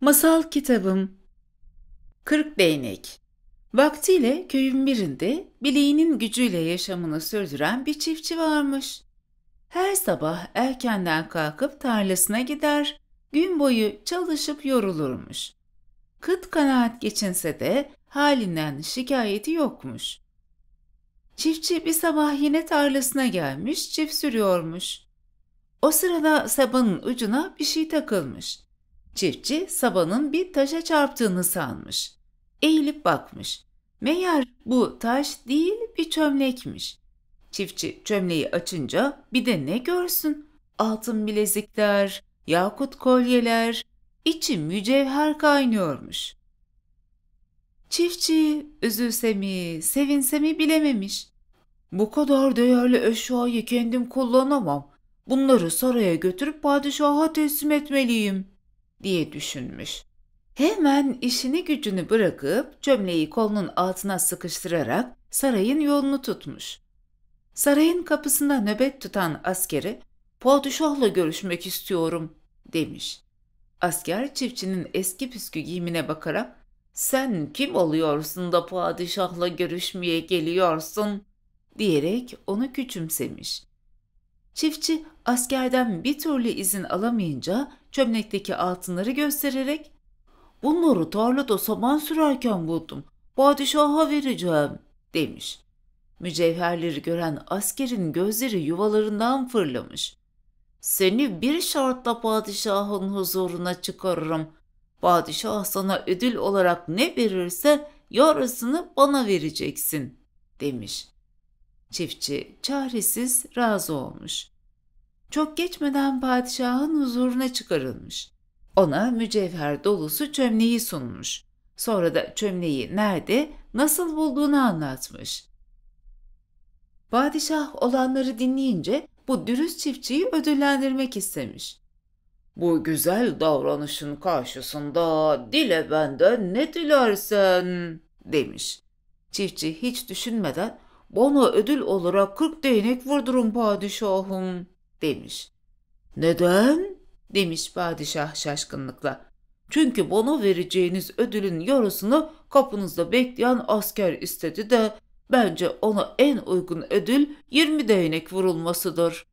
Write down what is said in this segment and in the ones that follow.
Masal kitabım. Kırk değnek. Vaktiyle köyün birinde bileğinin gücüyle yaşamını sürdüren bir çiftçi varmış. Her sabah erkenden kalkıp tarlasına gider, gün boyu çalışıp yorulurmuş. Kıt kanaat geçinse de halinden şikayeti yokmuş. Çiftçi bir sabah yine tarlasına gelmiş, çift sürüyormuş. O sırada sabanın ucuna bir şey takılmış.'' Çiftçi sabanın bir taşa çarptığını sanmış. Eğilip bakmış. Meğer bu taş değil bir çömlekmiş. Çiftçi çömleği açınca bir de ne görsün? Altın bilezikler, yakut kolyeler, içi mücevher kaynıyormuş. Çiftçi üzülse mi, sevinse mi bilememiş. Bu kadar değerli eşyayı kendim kullanamam. Bunları saraya götürüp padişaha teslim etmeliyim.'' diye düşünmüş. Hemen işini gücünü bırakıp cömleği kolunun altına sıkıştırarak sarayın yolunu tutmuş. Sarayın kapısında nöbet tutan askeri padişahla görüşmek istiyorum demiş. Asker çiftçinin eski püskü giyimine bakarak sen kim oluyorsun da padişahla görüşmeye geliyorsun diyerek onu küçümsemiş. Çiftçi askerden bir türlü izin alamayınca çömlekteki altınları göstererek ''Bunları tarlada saman sürerken buldum. Padişaha vereceğim.'' demiş. Mücevherleri gören askerin gözleri yuvalarından fırlamış. ''Seni bir şartla padişahın huzuruna çıkarırım. Padişah sana ödül olarak ne verirse yarısını bana vereceksin.'' demiş. Çiftçi çaresiz razı olmuş.'' çok geçmeden padişahın huzuruna çıkarılmış. Ona mücevher dolusu çömleği sunmuş. Sonra da çömleği nerede, nasıl bulduğunu anlatmış. Padişah olanları dinleyince bu dürüst çiftçiyi ödüllendirmek istemiş. Bu güzel davranışın karşısında dile benden ne dilersen demiş. Çiftçi hiç düşünmeden bana ödül olarak kırk değnek vurdurun padişahım demiş. Neden? demiş padişah şaşkınlıkla. Çünkü bana vereceğiniz ödülün yarısını kapınızda bekleyen asker istedi de bence ona en uygun ödül 20 değnek vurulmasıdır.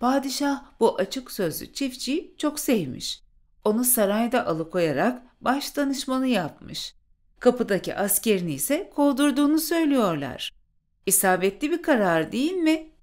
Padişah bu açık sözlü çiftçiyi çok sevmiş. Onu sarayda alıkoyarak baş danışmanı yapmış. Kapıdaki askerini ise kovdurduğunu söylüyorlar. İsabetli bir karar değil mi?